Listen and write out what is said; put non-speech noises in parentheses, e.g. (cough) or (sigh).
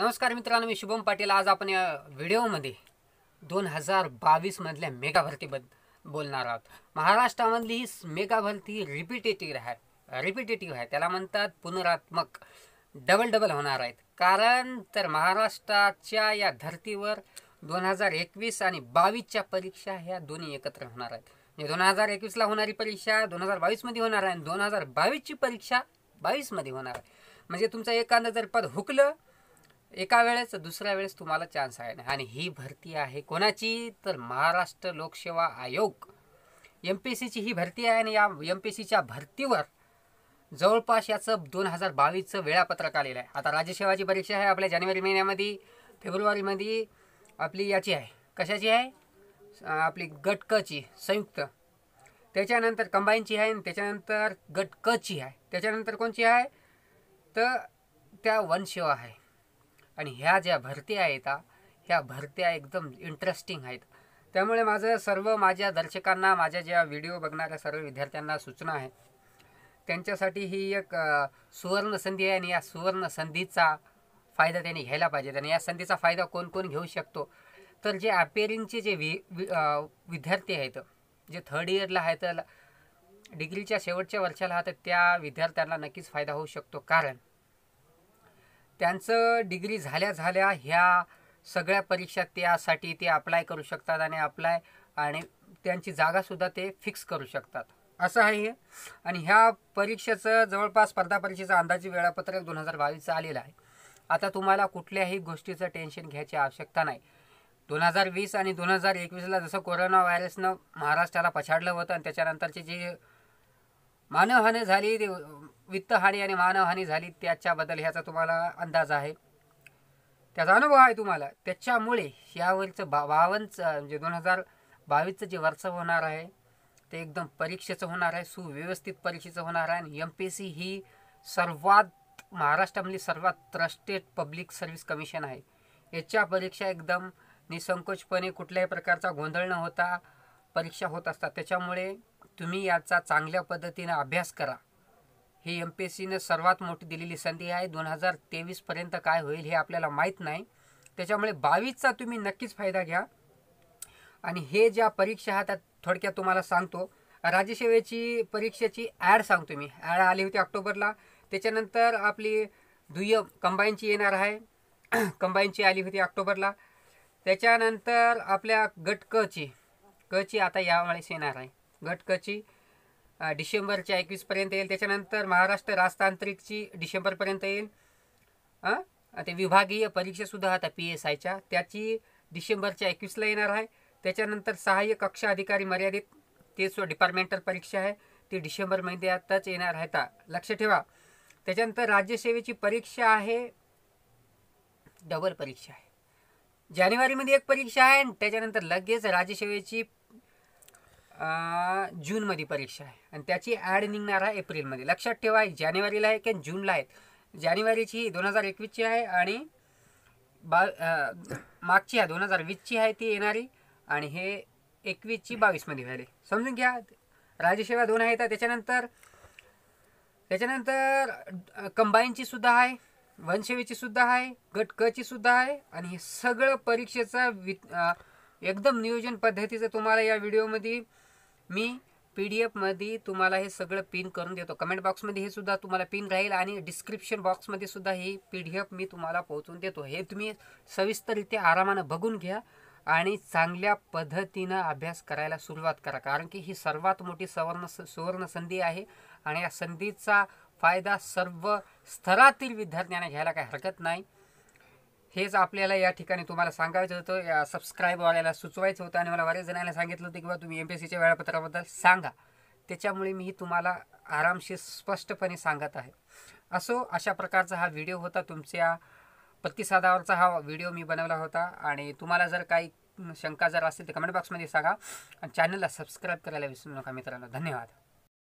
नमस्कार मित्रांनो मी शुभम पाटील आज आपण या व्हिडिओमध्ये दोन हजार बावीसमधल्या मेगा भरतीबद्दल बोलणार आहोत महाराष्ट्रामधली ही मेगा भरती रिपिटेटिव्ह आहे रिपिटेटिव्ह आहे त्याला म्हणतात पुनरात्मक डबल डबल होणार आहेत कारण तर महाराष्ट्राच्या या धर्तीवर दोन हजार एकवीस आणि बावीसच्या परीक्षा ह्या दोन्ही एकत्र होणार आहेत म्हणजे दोन हजार एकवीसला होणारी परीक्षा दोन हजार बावीसमध्ये होणार आहे आणि दोन हजार बावीसची परीक्षा बावीसमध्ये होणार आहे म्हणजे तुमचं एखादं जर पद हुकलं एका वेळेस दुसऱ्या वेळेस तुम्हाला चान्स आहे ना आणि ही भरती आहे कोणाची तर महाराष्ट्र लोकसेवा आयोग एम पी एस सीची ही भरती आहे आणि या एम पी सीच्या भरतीवर जवळपास याचं दोन हजार बावीसचं वेळापत्रक आलेलं आहे आता राज्यसेवाची परीक्षा आहे आपल्या जानेवारी महिन्यामध्ये फेब्रुवारीमध्ये आपली याची आहे कशाची आहे आपली गट कची संयुक्त त्याच्यानंतर कंबाईनची आहे आणि त्याच्यानंतर गट कची आहे त्याच्यानंतर कोणची आहे तर त्या वनसेवा आहे आणि ह्या ज्या भरत्या आहेत ह्या भरत्या एकदम इंटरेस्टिंग आहेत त्यामुळे माझं सर्व माझ्या दर्शकांना माझ्या ज्या व्हिडिओ बघणाऱ्या सर्व विद्यार्थ्यांना सूचना आहे त्यांच्यासाठी ही एक सुवर्ण संधी आहे आणि या सुवर्ण संधीचा फायदा त्यांनी घ्यायला पाहिजे आणि या संधीचा फायदा कोण कोण घेऊ शकतो तर जे अपेरिंगचे जे वि विद्यार्थी आहेत जे थर्ड इयरला आहेत डिग्रीच्या शेवटच्या वर्षाला आहात त्या विद्यार्थ्यांना नक्कीच फायदा होऊ शकतो कारण त्यांचं डिग्री झाल्या झाल्या ह्या सगळ्या परीक्षा त्यासाठी ते अप्लाय करू शकतात आणि अप्लाय आणि त्यांची जागासुद्धा ते फिक्स करू शकतात असं आहे आणि ह्या परीक्षेचं जवळपास स्पर्धा परीक्षेचं अंदाजे वेळापत्रक दोन हजार बावीसचं आलेलं आहे आता तुम्हाला कुठल्याही गोष्टीचं टेन्शन घ्यायची आवश्यकता नाही दोन हजार वीस आणि दोन हजार एकवीसला जसं कोरोना व्हायरसनं महाराष्ट्राला पछाडलं होतं आणि त्याच्यानंतरचे जे मानवहानी झाली वित्तहानी आणि मानवहानी झाली त्याच्याबद्दल ह्याचा तुम्हाला अंदाज आहे त्याचा अनुभव आहे तुम्हाला त्याच्यामुळे यावरचं बा बावनचं म्हणजे दोन हजार बावीसचं जे वर्ष होणार आहे ते एकदम परीक्षेचं होणार आहे सुव्यवस्थित परीक्षेचं होणार आहे आणि एम पी सी ही सर्वात महाराष्ट्रामधली सर्वात ट्रस्टेड पब्लिक सर्व्हिस कमिशन आहे याच्या परीक्षा एकदम निसंकोचपणे कुठल्याही प्रकारचा गोंधळ न होता परीक्षा होत असतात त्याच्यामुळे तुम्ही याचा चांगल्या पद्धतीने अभ्यास करा ही एम पी एस सीनं सर्वात मोठी दिलेली संधी आहे दोन हजार तेवीसपर्यंत काय होईल हे आपल्याला माहीत नाही त्याच्यामुळे बावीसचा तुम्ही नक्कीच फायदा घ्या आणि हे ज्या परीक्षा आहात त्या थोडक्यात तुम्हाला सांगतो राज्यसेवेची परीक्षेची ॲड सांगतो मी ॲड आली होती ऑक्टोबरला त्याच्यानंतर आपली दुय्यम कंबाईनची येणार आहे (clears throat) कंबाईनची आली होती ऑक्टोबरला त्याच्यानंतर आपल्या गट कची कची आता यावेळेस येणार आहे घटकची डिसेंबरच्या एकवीसपर्यंत येईल त्याच्यानंतर महाराष्ट्र राजतांत्रिकची डिसेंबरपर्यंत येईल ते विभागीय परीक्षासुद्धा आता पी एस आयच्या त्याची डिसेंबरच्या एकवीसला येणार आहे त्याच्यानंतर सहाय्य कक्षा अधिकारी मर्यादित तेच डिपार्टमेंटल परीक्षा आहे ती डिसेंबर महिन्यातच येणार आहे आता लक्ष ठेवा त्याच्यानंतर राज्यसेवेची परीक्षा आहे डबल परीक्षा आहे जानेवारीमध्ये एक परीक्षा आहे आणि त्याच्यानंतर लगेच राज्यसेवेची जूनमध्ये परीक्षा आहे आणि त्याची ॲड निघणार आहे एप्रिलमध्ये लक्षात ठेवा आहे जानेवारीला आहे की जूनला आहे जानेवारीची ही दोन हजार एकवीसची आहे आणि बा मागची आहे दोन हजार वीसची आहे ती येणारी आणि हे एकवीसची बावीसमध्ये व्हायली समजून घ्या राज्यसेवा दोन आहेत त्याच्यानंतर त्याच्यानंतर कंबाईनची सुद्धा आहे वनसेवेची सुद्धा आहे गट क सुद्धा आहे आणि हे सगळं परीक्षेचं वि एकदम नियोजन पद्धतीचं तुम्हाला या व्हिडिओमध्ये मी पी डी एफमध्ये तुम्हाला हे सगळं पिन करून देतो कमेंट बॉक्समध्ये हे सुद्धा तुम्हाला पिन राहील आणि डिस्क्रिप्शन बॉक्समध्ये सुद्धा हे पी डी एफ मी तुम्हाला पोहोचून देतो हे तुम्ही सविस्तररित्या आरामानं बघून घ्या आणि चांगल्या पद्धतीनं अभ्यास करायला सुरुवात करा कारण की ही सर्वात मोठी सवर्ण सुवर्ण संधी आहे आणि या संधीचा फायदा सर्व स्तरातील विद्यार्थ्यांना घ्यायला काही हरकत नाही हेच आपल्याला या ठिकाणी तुम्हाला सांगायचं होतं या सबस्क्राईबवाल्याला सुचवायचं होतं आणि मला बऱ्याच जणांना सांगितलं होतं की बा तुम्ही एम पी एस सीच्या वेळापत्राबद्दल सांगा त्याच्यामुळे मी तुम्हाला आरामशीर स्पष्टपणे सांगत आहे असो अशा प्रकारचा हा व्हिडिओ होता तुमच्या प्रतिसादावरचा हा व्हिडिओ मी बनवला होता आणि तुम्हाला जर काही शंका जर असेल तर कमेंट बॉक्समध्ये सांगा आणि चॅनलला सबस्क्राईब करायला विसरू नका मित्रांनो धन्यवाद